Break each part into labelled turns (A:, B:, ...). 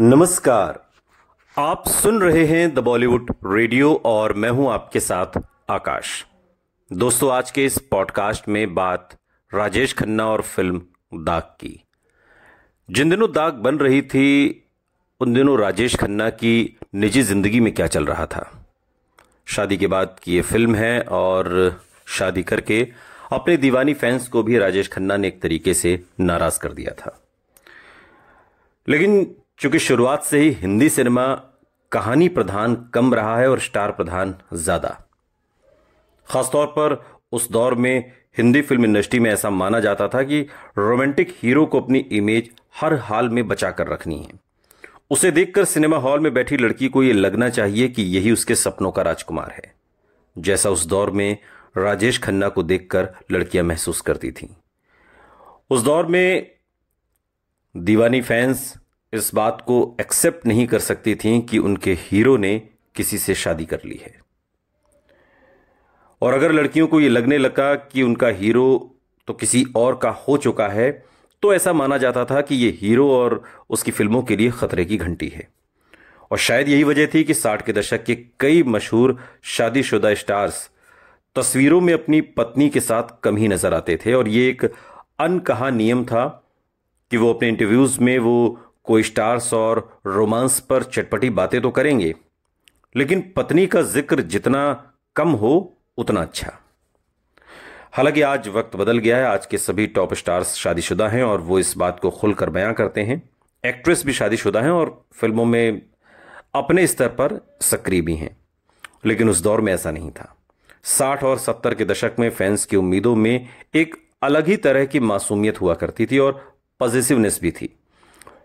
A: नमस्कार आप सुन रहे हैं द बॉलीवुड रेडियो और मैं हूं आपके साथ आकाश दोस्तों आज के इस पॉडकास्ट में बात राजेश खन्ना और फिल्म दाग की जिन दिनों दाग बन रही थी उन दिनों राजेश खन्ना की निजी जिंदगी में क्या चल रहा था शादी के बाद की ये फिल्म है और शादी करके अपने दीवानी फैंस को भी राजेश खन्ना ने एक तरीके से नाराज कर दिया था लेकिन चूंकि शुरुआत से ही हिंदी सिनेमा कहानी प्रधान कम रहा है और स्टार प्रधान ज्यादा खासतौर पर उस दौर में हिंदी फिल्म इंडस्ट्री में ऐसा माना जाता था कि रोमांटिक हीरो को अपनी इमेज हर हाल में बचाकर रखनी है उसे देखकर सिनेमा हॉल में बैठी लड़की को यह लगना चाहिए कि यही उसके सपनों का राजकुमार है जैसा उस दौर में राजेश खन्ना को देखकर लड़कियां महसूस करती थीं उस दौर में दीवानी फैंस इस बात को एक्सेप्ट नहीं कर सकती थीं कि उनके हीरो ने किसी से शादी कर ली है और अगर लड़कियों को यह लगने लगा कि उनका हीरो तो किसी और का हो चुका है तो ऐसा माना जाता था कि यह हीरो और उसकी फिल्मों के लिए खतरे की घंटी है और शायद यही वजह थी कि साठ के दशक के कई मशहूर शादीशुदा स्टार्स तस्वीरों में अपनी पत्नी के साथ कम ही नजर आते थे और ये एक अनकहा नियम था कि वो अपने इंटरव्यूज में वो कोई स्टार्स और रोमांस पर चटपटी बातें तो करेंगे लेकिन पत्नी का जिक्र जितना कम हो उतना अच्छा हालांकि आज वक्त बदल गया है आज के सभी टॉप स्टार्स शादीशुदा हैं और वो इस बात को खुलकर बयां करते हैं एक्ट्रेस भी शादीशुदा हैं और फिल्मों में अपने स्तर पर सक्रिय भी हैं लेकिन उस दौर में ऐसा नहीं था साठ और सत्तर के दशक में फैंस की उम्मीदों में एक अलग ही तरह की मासूमियत हुआ करती थी और पॉजिटिवनेस भी थी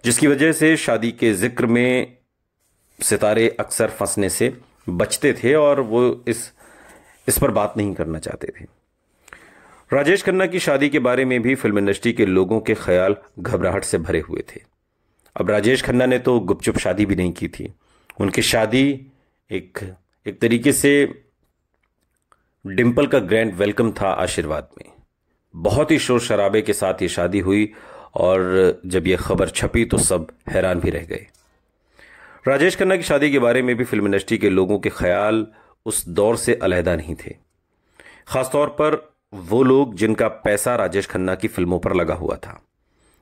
A: जिसकी वजह से शादी के ज़िक्र में सितारे अक्सर फंसने से बचते थे और वो इस इस पर बात नहीं करना चाहते थे राजेश खन्ना की शादी के बारे में भी फिल्म इंडस्ट्री के लोगों के ख्याल घबराहट से भरे हुए थे अब राजेश खन्ना ने तो गुपचुप शादी भी नहीं की थी उनकी शादी एक एक तरीके से डिम्पल का ग्रैंड वेलकम था आशीर्वाद में बहुत ही शोर शराबे के साथ ये शादी हुई और जब यह खबर छपी तो सब हैरान भी रह गए राजेश खन्ना की शादी के बारे में भी फिल्म इंडस्ट्री के लोगों के ख्याल उस दौर से अलहदा नहीं थे खासतौर पर वो लोग जिनका पैसा राजेश खन्ना की फिल्मों पर लगा हुआ था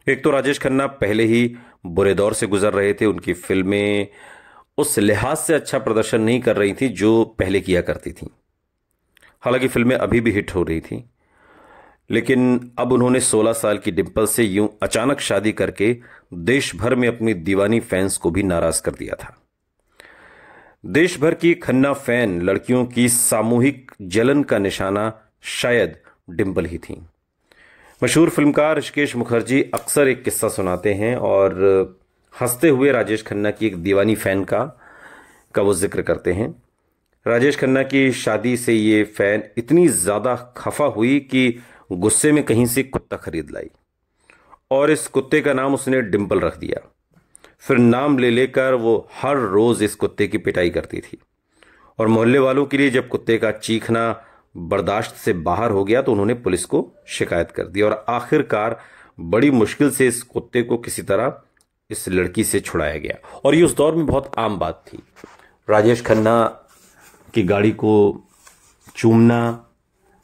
A: एक तो राजेश खन्ना पहले ही बुरे दौर से गुजर रहे थे उनकी फिल्में उस लिहाज से अच्छा प्रदर्शन नहीं कर रही थी जो पहले किया करती थी हालांकि फिल्में अभी भी हिट हो रही थी लेकिन अब उन्होंने 16 साल की डिम्पल से यूं अचानक शादी करके देश भर में अपनी दीवानी फैंस को भी नाराज कर दिया था देश भर की खन्ना फैन लड़कियों की सामूहिक जलन का निशाना शायद डिम्पल ही थी मशहूर फिल्मकार ऋषिकेश मुखर्जी अक्सर एक किस्सा सुनाते हैं और हंसते हुए राजेश खन्ना की एक दीवानी फैन का का वो जिक्र करते हैं राजेश खन्ना की शादी से ये फैन इतनी ज़्यादा खफा हुई कि गुस्से में कहीं से कुत्ता खरीद लाई और इस कुत्ते का नाम उसने डिम्पल रख दिया फिर नाम ले लेकर वो हर रोज़ इस कुत्ते की पिटाई करती थी और मोहल्ले वालों के लिए जब कुत्ते का चीखना बर्दाश्त से बाहर हो गया तो उन्होंने पुलिस को शिकायत कर दी और आखिरकार बड़ी मुश्किल से इस कुत्ते को किसी तरह इस लड़की से छुड़ाया गया और ये उस दौर में बहुत आम बात थी राजेश खन्ना की गाड़ी को चूमना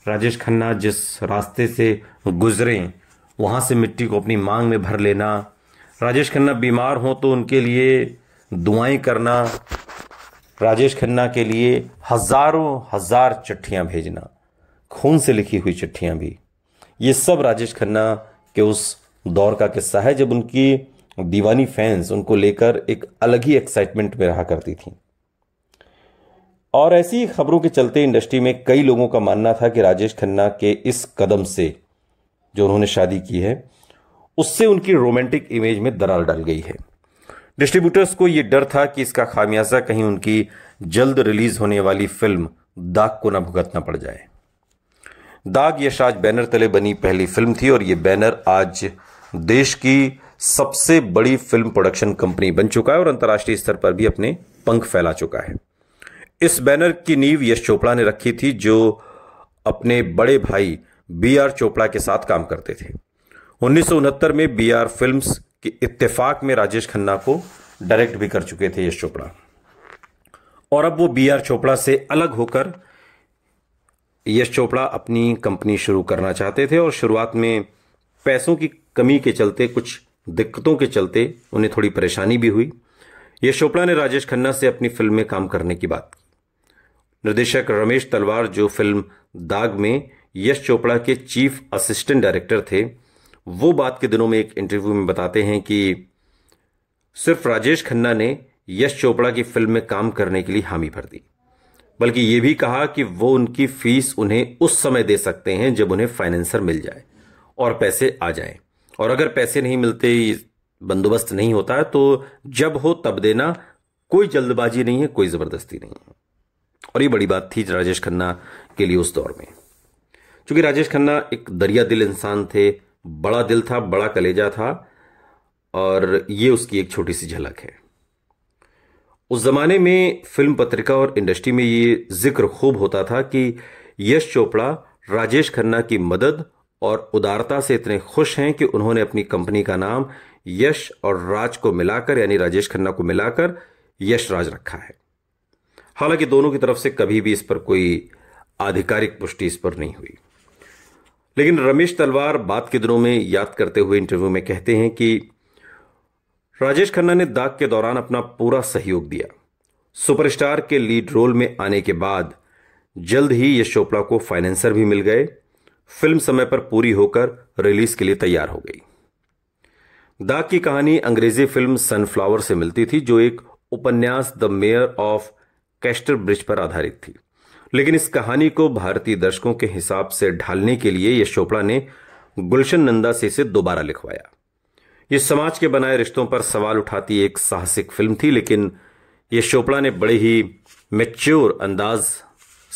A: राजेश खन्ना जिस रास्ते से गुजरे वहाँ से मिट्टी को अपनी मांग में भर लेना राजेश खन्ना बीमार हों तो उनके लिए दुआएं करना राजेश खन्ना के लिए हजारों हजार चिट्ठियां भेजना खून से लिखी हुई चिट्ठियां भी ये सब राजेश खन्ना के उस दौर का किस्सा है जब उनकी दीवानी फैंस उनको लेकर एक अलग ही एक्साइटमेंट में रहा करती थी और ऐसी खबरों के चलते इंडस्ट्री में कई लोगों का मानना था कि राजेश खन्ना के इस कदम से जो उन्होंने शादी की है उससे उनकी रोमांटिक इमेज में दरार डाल गई है डिस्ट्रीब्यूटर्स को यह डर था कि इसका खामियाजा कहीं उनकी जल्द रिलीज होने वाली फिल्म दाग को ना भुगतना पड़ जाए दाग यह बैनर तले बनी पहली फिल्म थी और यह बैनर आज देश की सबसे बड़ी फिल्म प्रोडक्शन कंपनी बन चुका है और अंतर्राष्ट्रीय स्तर पर भी अपने पंख फैला चुका है इस बैनर की नींव यश चोपड़ा ने रखी थी जो अपने बड़े भाई बी आर चोपड़ा के साथ काम करते थे उन्नीस में बी आर फिल्म के इत्तेफाक में राजेश खन्ना को डायरेक्ट भी कर चुके थे यश चोपड़ा और अब वो बी आर चोपड़ा से अलग होकर यश चोपड़ा अपनी कंपनी शुरू करना चाहते थे और शुरुआत में पैसों की कमी के चलते कुछ दिक्कतों के चलते उन्हें थोड़ी परेशानी भी हुई यश चोपड़ा ने राजेश खन्ना से अपनी फिल्म में काम करने की बात की निर्देशक रमेश तलवार जो फिल्म दाग में यश चोपड़ा के चीफ असिस्टेंट डायरेक्टर थे वो बात के दिनों में एक इंटरव्यू में बताते हैं कि सिर्फ राजेश खन्ना ने यश चोपड़ा की फिल्म में काम करने के लिए हामी भर दी बल्कि ये भी कहा कि वो उनकी फीस उन्हें उस समय दे सकते हैं जब उन्हें फाइनेंसर मिल जाए और पैसे आ जाए और अगर पैसे नहीं मिलते बंदोबस्त नहीं होता तो जब हो तब देना कोई जल्दबाजी नहीं है कोई ज़बरदस्ती नहीं है और ये बड़ी बात थी राजेश खन्ना के लिए उस दौर में चूंकि राजेश खन्ना एक दरिया दिल इंसान थे बड़ा दिल था बड़ा कलेजा था और ये उसकी एक छोटी सी झलक है उस जमाने में फिल्म पत्रिका और इंडस्ट्री में ये जिक्र खूब होता था कि यश चोपड़ा राजेश खन्ना की मदद और उदारता से इतने खुश हैं कि उन्होंने अपनी कंपनी का नाम यश और राज को मिलाकर यानी राजेश खन्ना को मिलाकर यश राज रखा है हालांकि दोनों की तरफ से कभी भी इस पर कोई आधिकारिक पुष्टि इस पर नहीं हुई लेकिन रमेश तलवार बात के दिनों में याद करते हुए इंटरव्यू में कहते हैं कि राजेश खन्ना ने दाग के दौरान अपना पूरा सहयोग दिया सुपरस्टार के लीड रोल में आने के बाद जल्द ही यश चोपड़ा को फाइनेंसर भी मिल गए फिल्म समय पर पूरी होकर रिलीज के लिए तैयार हो गई दाग की कहानी अंग्रेजी फिल्म सनफ्लावर से मिलती थी जो एक उपन्यास the mayor of Casterbridge पर आधारित थी लेकिन इस कहानी को भारतीय दर्शकों के हिसाब से ढालने के लिए यश चोपड़ा ने गुलशन नंदा से इसे दोबारा लिखवाया ये समाज के बनाए रिश्तों पर सवाल उठाती एक साहसिक फिल्म थी लेकिन यश चोपड़ा ने बड़े ही मेच्योर अंदाज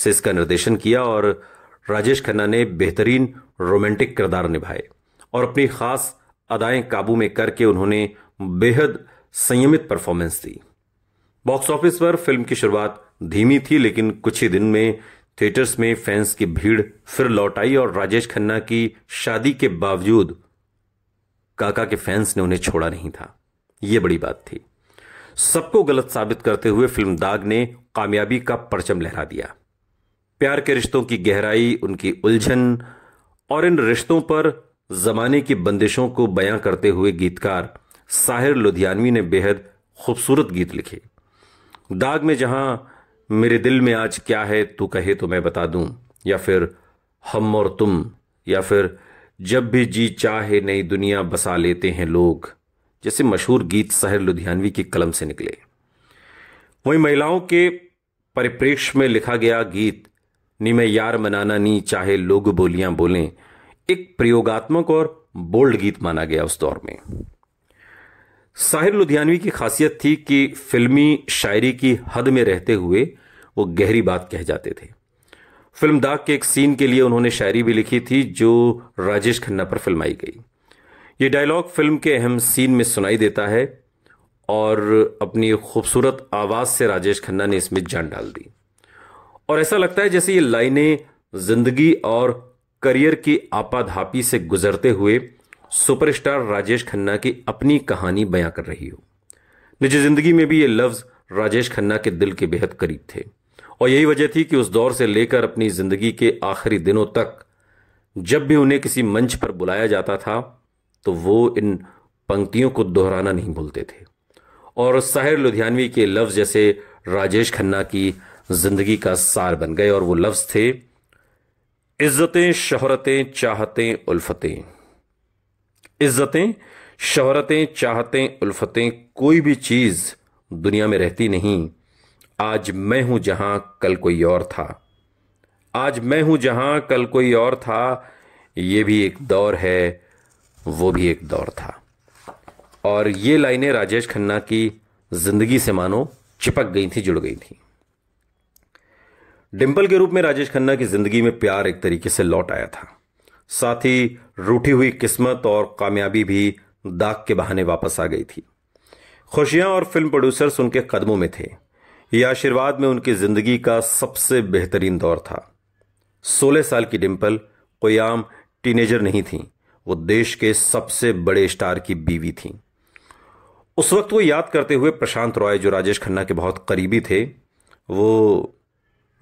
A: से इसका निर्देशन किया और राजेश खन्ना ने बेहतरीन रोमांटिक किरदार निभाए और अपनी खास अदाएं काबू में करके उन्होंने बेहद संयमित परफॉर्मेंस दी बॉक्स ऑफिस पर फिल्म की शुरुआत धीमी थी लेकिन कुछ ही दिन में थिएटर्स में फैंस की भीड़ फिर लौट आई और राजेश खन्ना की शादी के बावजूद काका के फैंस ने उन्हें छोड़ा नहीं था यह बड़ी बात थी सबको गलत साबित करते हुए फिल्म दाग ने कामयाबी का परचम लहरा दिया प्यार के रिश्तों की गहराई उनकी उलझन और इन रिश्तों पर जमाने की बंदिशों को बयां करते हुए गीतकार साहिर लुधियानवी ने बेहद खूबसूरत गीत लिखे दाग में जहां मेरे दिल में आज क्या है तू कहे तो मैं बता दूं या फिर हम और तुम या फिर जब भी जी चाहे नई दुनिया बसा लेते हैं लोग जैसे मशहूर गीत सहर लुधियानवी की कलम से निकले वहीं महिलाओं के परिप्रेक्ष्य में लिखा गया गीत नी मैं यार मनाना नी चाहे लोग बोलियां बोलें एक प्रयोगात्मक और बोल्ड गीत माना गया उस दौर में साहिर लुधियानवी की खासियत थी कि फिल्मी शायरी की हद में रहते हुए वो गहरी बात कह जाते थे फिल्म दाग के एक सीन के लिए उन्होंने शायरी भी लिखी थी जो राजेश खन्ना पर फिल्माई गई ये डायलॉग फिल्म के अहम सीन में सुनाई देता है और अपनी खूबसूरत आवाज़ से राजेश खन्ना ने इसमें जान डाल दी और ऐसा लगता है जैसे ये लाइनें जिंदगी और करियर की आपाधापी से गुजरते हुए सुपरस्टार राजेश खन्ना की अपनी कहानी बयां कर रही हो निजी जिंदगी में भी ये लफ्ज़ राजेश खन्ना के दिल के बेहद करीब थे और यही वजह थी कि उस दौर से लेकर अपनी जिंदगी के आखिरी दिनों तक जब भी उन्हें किसी मंच पर बुलाया जाता था तो वो इन पंक्तियों को दोहराना नहीं भूलते थे और साहिर लुधियानवी के लफ्ज़ जैसे राजेश खन्ना की जिंदगी का सार बन गए और वो लफ्ज़ थे इज्जतें शहरतें चाहतें उल्फतें इज्जतें शहरतें चाहतें उल्फतें कोई भी चीज़ दुनिया में रहती नहीं आज मैं हूं जहां कल कोई और था आज मैं हूं जहां कल कोई और था यह भी एक दौर है वो भी एक दौर था और ये लाइनें राजेश खन्ना की जिंदगी से मानो चिपक गई थी जुड़ गई थी डिंपल के रूप में राजेश खन्ना की जिंदगी में प्यार एक तरीके से लौट आया था साथ ही रूठी हुई किस्मत और कामयाबी भी दाग के बहाने वापस आ गई थी खुशियां और फिल्म प्रोड्यूसर्स उनके कदमों में थे यह आशीर्वाद में उनकी जिंदगी का सबसे बेहतरीन दौर था सोलह साल की डिम्पल कोई आम टीनेजर नहीं थी वो देश के सबसे बड़े स्टार की बीवी थी उस वक्त वो याद करते हुए प्रशांत रॉय जो राजेश खन्ना के बहुत करीबी थे वो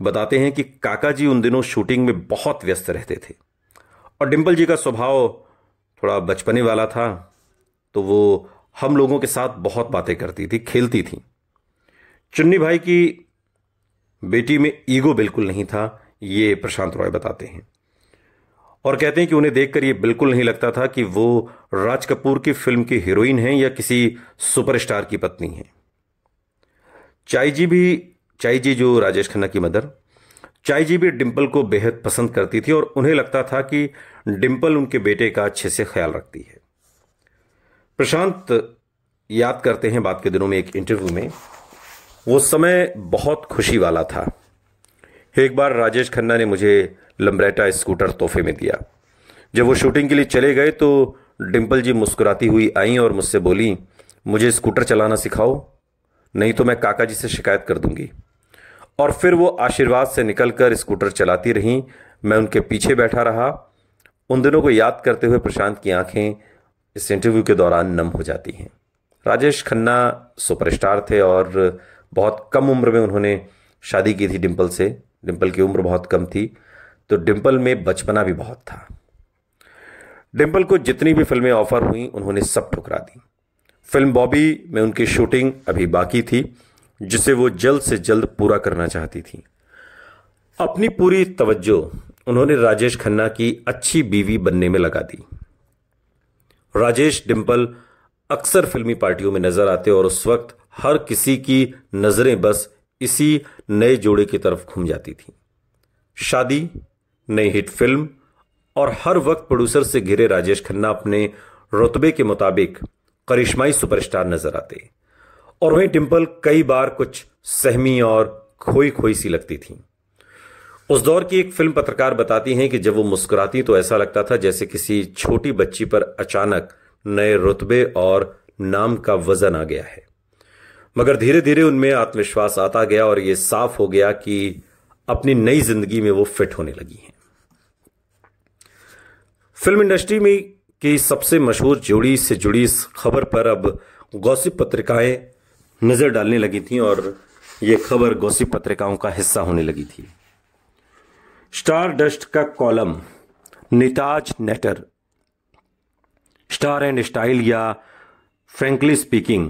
A: बताते हैं कि काका जी उन दिनों शूटिंग में बहुत व्यस्त रहते थे और डिम्पल जी का स्वभाव थोड़ा बचपने वाला था तो वो हम लोगों के साथ बहुत बातें करती थी खेलती थी चुन्नी भाई की बेटी में ईगो बिल्कुल नहीं था ये प्रशांत रॉय बताते हैं और कहते हैं कि उन्हें देखकर ये बिल्कुल नहीं लगता था कि वो राज कपूर की फिल्म की हीरोइन हैं या किसी सुपरस्टार की पत्नी हैं चाई जी भी चाई जी जो राजेश खन्ना की मदर चाय जी भी डिम्पल को बेहद पसंद करती थी और उन्हें लगता था कि डिम्पल उनके बेटे का अच्छे से ख्याल रखती है प्रशांत याद करते हैं बाद के दिनों में एक इंटरव्यू में वो समय बहुत खुशी वाला था एक बार राजेश खन्ना ने मुझे लम्ब्रेटा स्कूटर तोहफे में दिया जब वो शूटिंग के लिए चले गए तो डिम्पल जी मुस्कुराती हुई आई और मुझसे बोली मुझे स्कूटर चलाना सिखाओ नहीं तो मैं काका जी से शिकायत कर दूंगी और फिर वो आशीर्वाद से निकलकर स्कूटर चलाती रहीं मैं उनके पीछे बैठा रहा उन दिनों को याद करते हुए प्रशांत की आंखें इस इंटरव्यू के दौरान नम हो जाती हैं राजेश खन्ना सुपरस्टार थे और बहुत कम उम्र में उन्होंने शादी की थी डिम्पल से डिम्पल की उम्र बहुत कम थी तो डिम्पल में बचपना भी बहुत था डिम्पल को जितनी भी फिल्में ऑफर हुई उन्होंने सब ठुकरा दी फिल्म बॉबी में उनकी शूटिंग अभी बाकी थी जिसे वो जल्द से जल्द पूरा करना चाहती थी अपनी पूरी तवज्जो उन्होंने राजेश खन्ना की अच्छी बीवी बनने में लगा दी राजेश डिम्पल अक्सर फिल्मी पार्टियों में नजर आते और उस वक्त हर किसी की नजरें बस इसी नए जोड़े की तरफ घूम जाती थी शादी नई हिट फिल्म और हर वक्त प्रोड्यूसर से घिरे राजेश खन्ना अपने रुतबे के मुताबिक करिश्माई सुपरस्टार नजर आते और वहीं डिंपल कई बार कुछ सहमी और खोई खोई सी लगती थी उस दौर की एक फिल्म पत्रकार बताती हैं कि जब वो मुस्कुराती तो ऐसा लगता था जैसे किसी छोटी बच्ची पर अचानक नए रुतबे और नाम का वजन आ गया है मगर धीरे धीरे उनमें आत्मविश्वास आता गया और ये साफ हो गया कि अपनी नई जिंदगी में वो फिट होने लगी हैं फिल्म इंडस्ट्री में की सबसे मशहूर जोड़ी से जुड़ी इस खबर पर अब गौसिप पत्रिकाएं नज़र डालने लगी थी और ये खबर गोसी पत्रिकाओं का हिस्सा होने लगी थी स्टार डस्ट का कॉलम निताज नेटर स्टार एंड स्टाइल या फ्रेंकली स्पीकिंग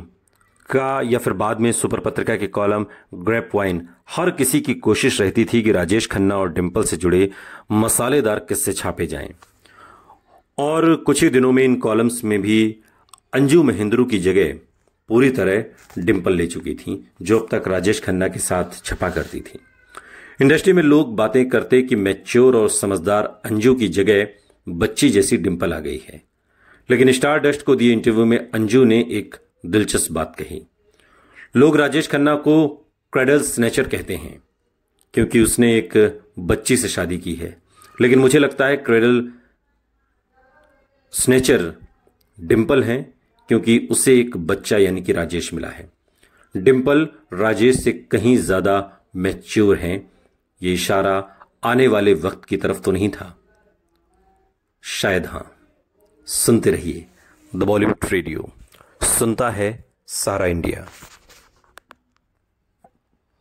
A: का या फिर बाद में सुपर पत्रिका के कॉलम ग्रेप वाइन हर किसी की कोशिश रहती थी कि राजेश खन्ना और डिम्पल से जुड़े मसालेदार किस्से छापे जाएं और कुछ ही दिनों में इन कॉलम्स में भी अंजू महेंद्रू की जगह पूरी तरह डिम्पल ले चुकी थी जो अब तक राजेश खन्ना के साथ छपा करती थी इंडस्ट्री में लोग बातें करते कि मैच्योर और समझदार अंजू की जगह बच्ची जैसी डिम्पल आ गई है लेकिन स्टार डस्ट को दिए इंटरव्यू में अंजू ने एक दिलचस्प बात कही लोग राजेश खन्ना को क्रेडल स्नेचर कहते हैं क्योंकि उसने एक बच्ची से शादी की है लेकिन मुझे लगता है क्रेडल स्नेचर डिम्पल हैं क्योंकि उसे एक बच्चा यानी कि राजेश मिला है डिम्पल राजेश से कहीं ज्यादा मैच्योर हैं ये इशारा आने वाले वक्त की तरफ तो नहीं था शायद हां सुनते रहिए द बॉलीवुड रेडियो सुनता है सारा इंडिया